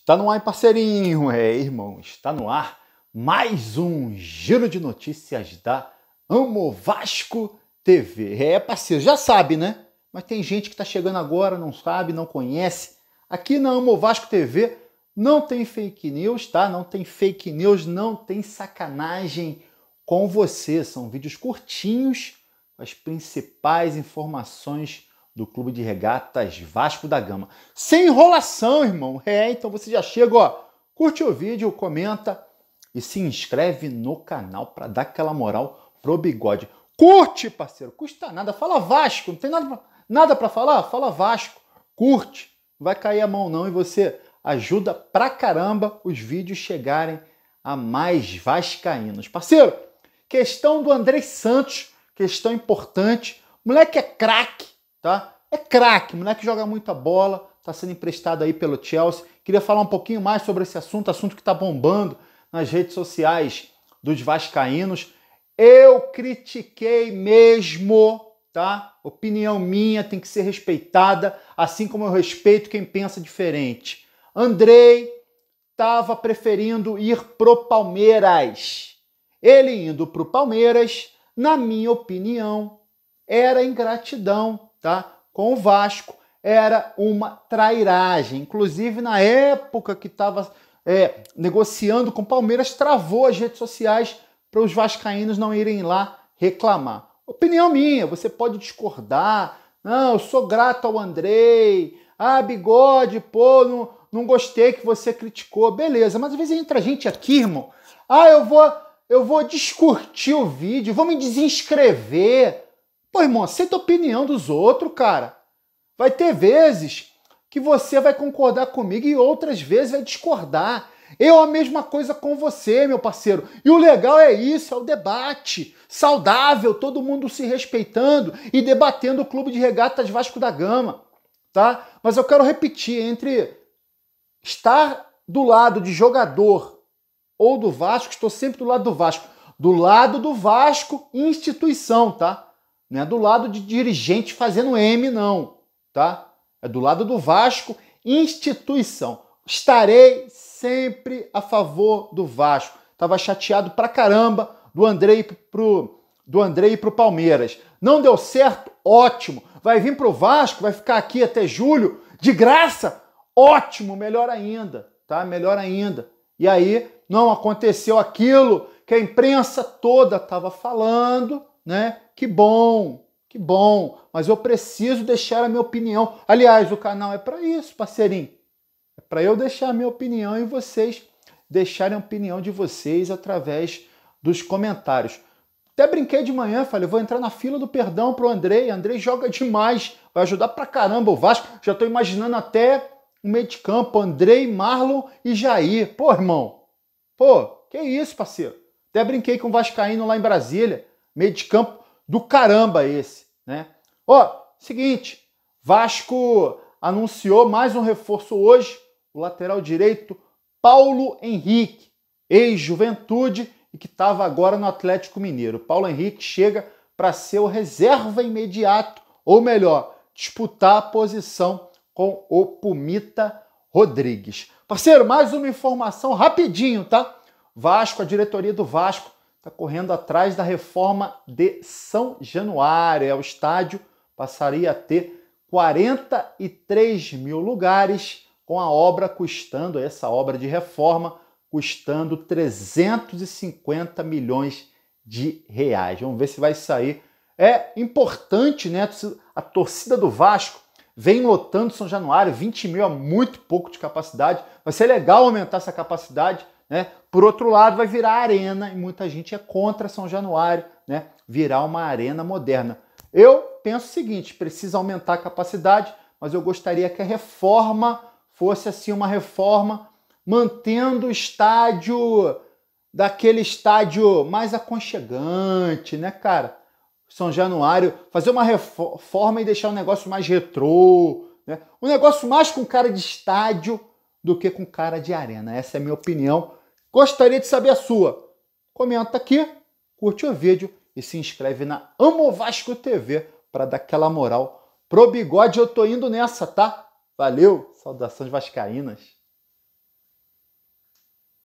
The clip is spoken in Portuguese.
Está no ar, parceirinho, é irmão, está no ar mais um giro de notícias da Amo Vasco TV. É, parceiro, já sabe, né? Mas tem gente que está chegando agora, não sabe, não conhece. Aqui na Amo Vasco TV não tem fake news, tá? Não tem fake news, não tem sacanagem com você. São vídeos curtinhos, as principais informações do Clube de Regatas Vasco da Gama. Sem enrolação, irmão. É, então você já chega, ó, curte o vídeo, comenta e se inscreve no canal para dar aquela moral pro bigode. Curte, parceiro, custa nada. Fala Vasco, não tem nada nada para falar? Fala Vasco. Curte, não vai cair a mão não e você ajuda pra caramba os vídeos chegarem a mais vascaínos. Parceiro, questão do André Santos, questão importante. Moleque é craque, tá? É craque, moleque joga muita bola, está sendo emprestado aí pelo Chelsea. Queria falar um pouquinho mais sobre esse assunto, assunto que está bombando nas redes sociais dos vascaínos. Eu critiquei mesmo, tá? Opinião minha tem que ser respeitada, assim como eu respeito quem pensa diferente. Andrei estava preferindo ir pro Palmeiras. Ele indo pro Palmeiras, na minha opinião, era ingratidão tá? com o Vasco era uma trairagem. Inclusive, na época que estava é, negociando com o Palmeiras, travou as redes sociais para os vascaínos não irem lá reclamar. Opinião minha, você pode discordar. Não, eu sou grato ao Andrei. Ah, bigode, pô, não, não gostei que você criticou. Beleza, mas às vezes entra a gente aqui, irmão. Ah, eu vou, eu vou descurtir o vídeo, vou me desinscrever. Pô, irmão, aceita a opinião dos outros, cara. Vai ter vezes que você vai concordar comigo e outras vezes vai discordar. Eu a mesma coisa com você, meu parceiro. E o legal é isso, é o debate saudável, todo mundo se respeitando e debatendo o clube de regatas Vasco da Gama, tá? Mas eu quero repetir entre estar do lado de jogador ou do Vasco, estou sempre do lado do Vasco, do lado do Vasco, instituição, tá? Não é do lado de dirigente fazendo M, não, tá? É do lado do Vasco, instituição. Estarei sempre a favor do Vasco. Tava chateado pra caramba do Andrei pro do Andrei pro Palmeiras. Não deu certo? Ótimo. Vai vir pro Vasco, vai ficar aqui até julho de graça? Ótimo, melhor ainda, tá? Melhor ainda. E aí não aconteceu aquilo que a imprensa toda estava falando, né? Que bom, que bom, mas eu preciso deixar a minha opinião. Aliás, o canal é para isso, parceirinho. É para eu deixar a minha opinião e vocês deixarem a opinião de vocês através dos comentários. Até brinquei de manhã, falei, vou entrar na fila do perdão pro Andrei. Andrei joga demais, vai ajudar pra caramba o Vasco. Já tô imaginando até o meio de campo, Andrei, Marlon e Jair. Pô, irmão. Pô, que isso, parceiro? Até brinquei com o Vascaíno lá em Brasília. Meio de campo do caramba esse, né? Ó, oh, seguinte, Vasco anunciou mais um reforço hoje, o lateral direito Paulo Henrique, ex-Juventude e que estava agora no Atlético Mineiro. Paulo Henrique chega para ser o reserva imediato, ou melhor, disputar a posição com o Pumita Rodrigues. Parceiro, mais uma informação rapidinho, tá? Vasco, a diretoria do Vasco está correndo atrás da reforma de São Januário. É o estádio passaria a ter 43 mil lugares, com a obra custando, essa obra de reforma, custando 350 milhões de reais. Vamos ver se vai sair. É importante, né? A torcida do Vasco vem lotando São Januário, 20 mil é muito pouco de capacidade. Vai ser legal aumentar essa capacidade né? Por outro lado, vai virar arena, e muita gente é contra São Januário, né? virar uma arena moderna. Eu penso o seguinte: precisa aumentar a capacidade, mas eu gostaria que a reforma fosse assim uma reforma mantendo o estádio daquele estádio mais aconchegante, né, cara? São Januário, fazer uma reforma e deixar um negócio mais retrô, né? Um negócio mais com cara de estádio do que com cara de arena. Essa é a minha opinião. Gostaria de saber a sua. Comenta aqui, curte o vídeo e se inscreve na Amo Vasco TV para dar aquela moral. Pro bigode eu tô indo nessa, tá? Valeu, saudações vascaínas.